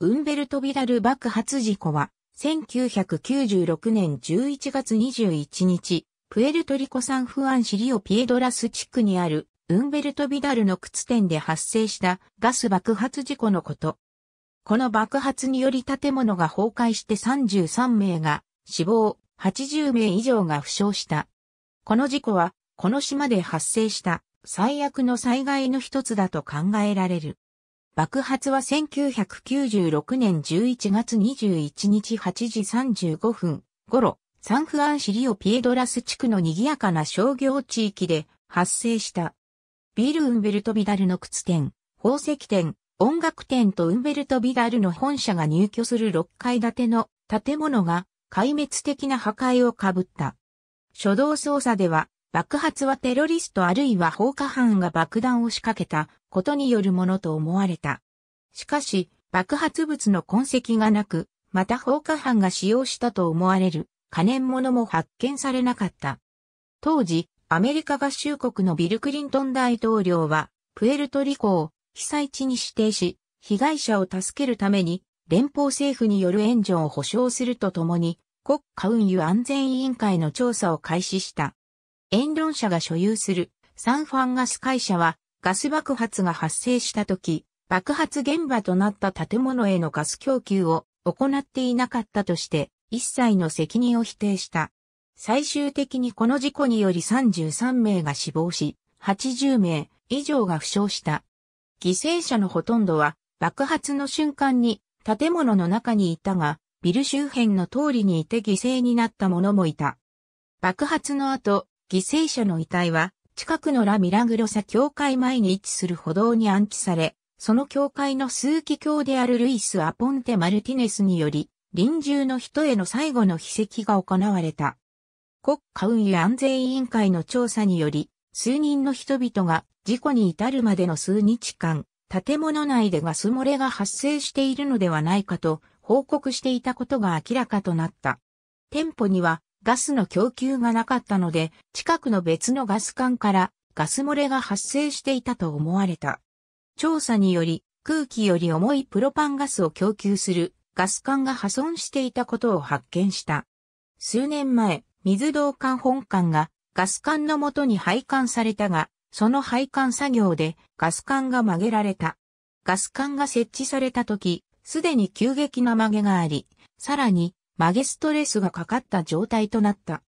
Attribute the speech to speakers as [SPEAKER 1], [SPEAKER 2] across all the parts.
[SPEAKER 1] ウンベルト・ビダル爆発事故は、1996年11月21日、プエルトリコサンフアンシリオピエドラス地区にある、ウンベルト・ビダルの靴店で発生したガス爆発事故のこと。この爆発により建物が崩壊して33名が死亡、80名以上が負傷した。この事故は、この島で発生した最悪の災害の一つだと考えられる。爆発は1996年11月21日8時35分頃、サンフアンシリオピエドラス地区の賑やかな商業地域で発生した。ビール・ウンベルト・ビダルの靴店、宝石店、音楽店とウンベルト・ビダルの本社が入居する6階建ての建物が壊滅的な破壊をかぶった。初動捜査では爆発はテロリストあるいは放火犯が爆弾を仕掛けたことによるものと思われた。しかし、爆発物の痕跡がなく、また放火犯が使用したと思われる可燃物も発見されなかった。当時、アメリカ合衆国のビル・クリントン大統領は、プエルトリコを被災地に指定し、被害者を助けるために、連邦政府による援助を保障するとともに、国家運輸安全委員会の調査を開始した。炎論社が所有するサンファンガス会社はガス爆発が発生した時、爆発現場となった建物へのガス供給を行っていなかったとして一切の責任を否定した。最終的にこの事故により33名が死亡し、80名以上が負傷した。犠牲者のほとんどは爆発の瞬間に建物の中にいたが、ビル周辺の通りにいて犠牲になった者もいた。爆発の後、犠牲者の遺体は、近くのラ・ミラグロサ教会前に位置する歩道に安置され、その教会の数奇教であるルイス・アポンテ・マルティネスにより、臨終の人への最後の秘跡が行われた。国家運輸安全委員会の調査により、数人の人々が事故に至るまでの数日間、建物内でガス漏れが発生しているのではないかと報告していたことが明らかとなった。店舗にはガスの供給がなかったので、近くの別のガス管からガス漏れが発生していたと思われた。調査により、空気より重いプロパンガスを供給するガス管が破損していたことを発見した。数年前、水道管本管がガス管の元に配管されたが、その配管作業でガス管が曲げられた。ガス管が設置された時、すでに急激な曲げがあり、さらに曲げストレスがかかった状態となった。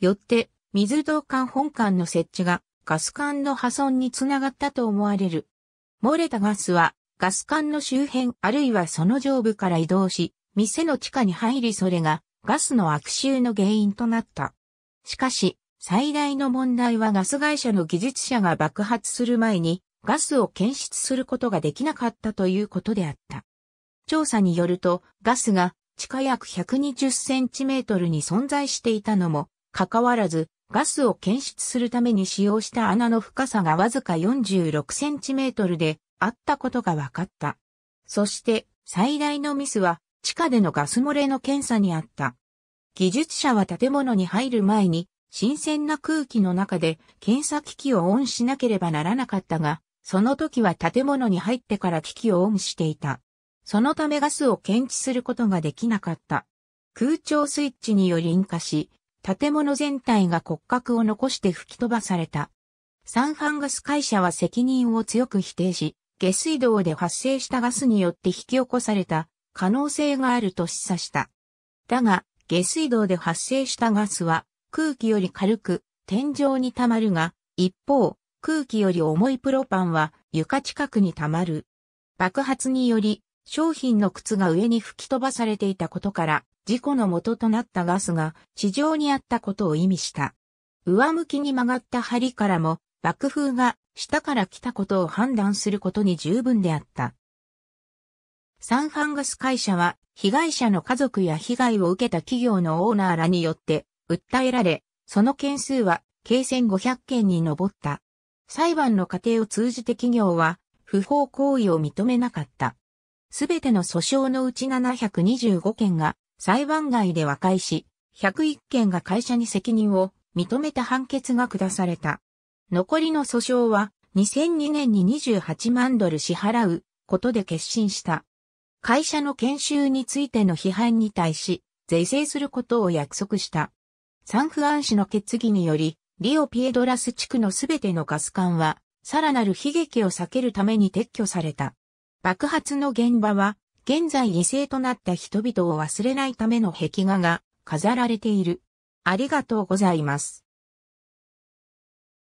[SPEAKER 1] よって、水道管本管の設置がガス管の破損につながったと思われる。漏れたガスはガス管の周辺あるいはその上部から移動し、店の地下に入りそれがガスの悪臭の原因となった。しかし、最大の問題はガス会社の技術者が爆発する前にガスを検出することができなかったということであった。調査によると、ガスが地下約 120cm に存在していたのも、かかわらず、ガスを検出するために使用した穴の深さがわずか 46cm であったことが分かった。そして、最大のミスは、地下でのガス漏れの検査にあった。技術者は建物に入る前に、新鮮な空気の中で検査機器をオンしなければならなかったが、その時は建物に入ってから機器をオンしていた。そのためガスを検知することができなかった。空調スイッチにより引火し、建物全体が骨格を残して吹き飛ばされた。三半ガス会社は責任を強く否定し、下水道で発生したガスによって引き起こされた可能性があると示唆した。だが、下水道で発生したガスは空気より軽く天井に溜まるが、一方、空気より重いプロパンは床近くに溜まる。爆発により商品の靴が上に吹き飛ばされていたことから、事故の元となったガスが地上にあったことを意味した。上向きに曲がった針からも、爆風が下から来たことを判断することに十分であった。サンファンガス会社は、被害者の家族や被害を受けた企業のオーナーらによって、訴えられ、その件数は、計1500件に上った。裁判の過程を通じて企業は、不法行為を認めなかった。すべての訴訟のうち725件が裁判外で和解し、101件が会社に責任を認めた判決が下された。残りの訴訟は2002年に28万ドル支払うことで決心した。会社の研修についての批判に対し、是正することを約束した。サンフアン市の決議により、リオピエドラス地区のすべてのガス管は、さらなる悲劇を避けるために撤去された。爆発の現場は、現在犠牲となった人々を忘れないための壁画が飾られている。ありがとうございます。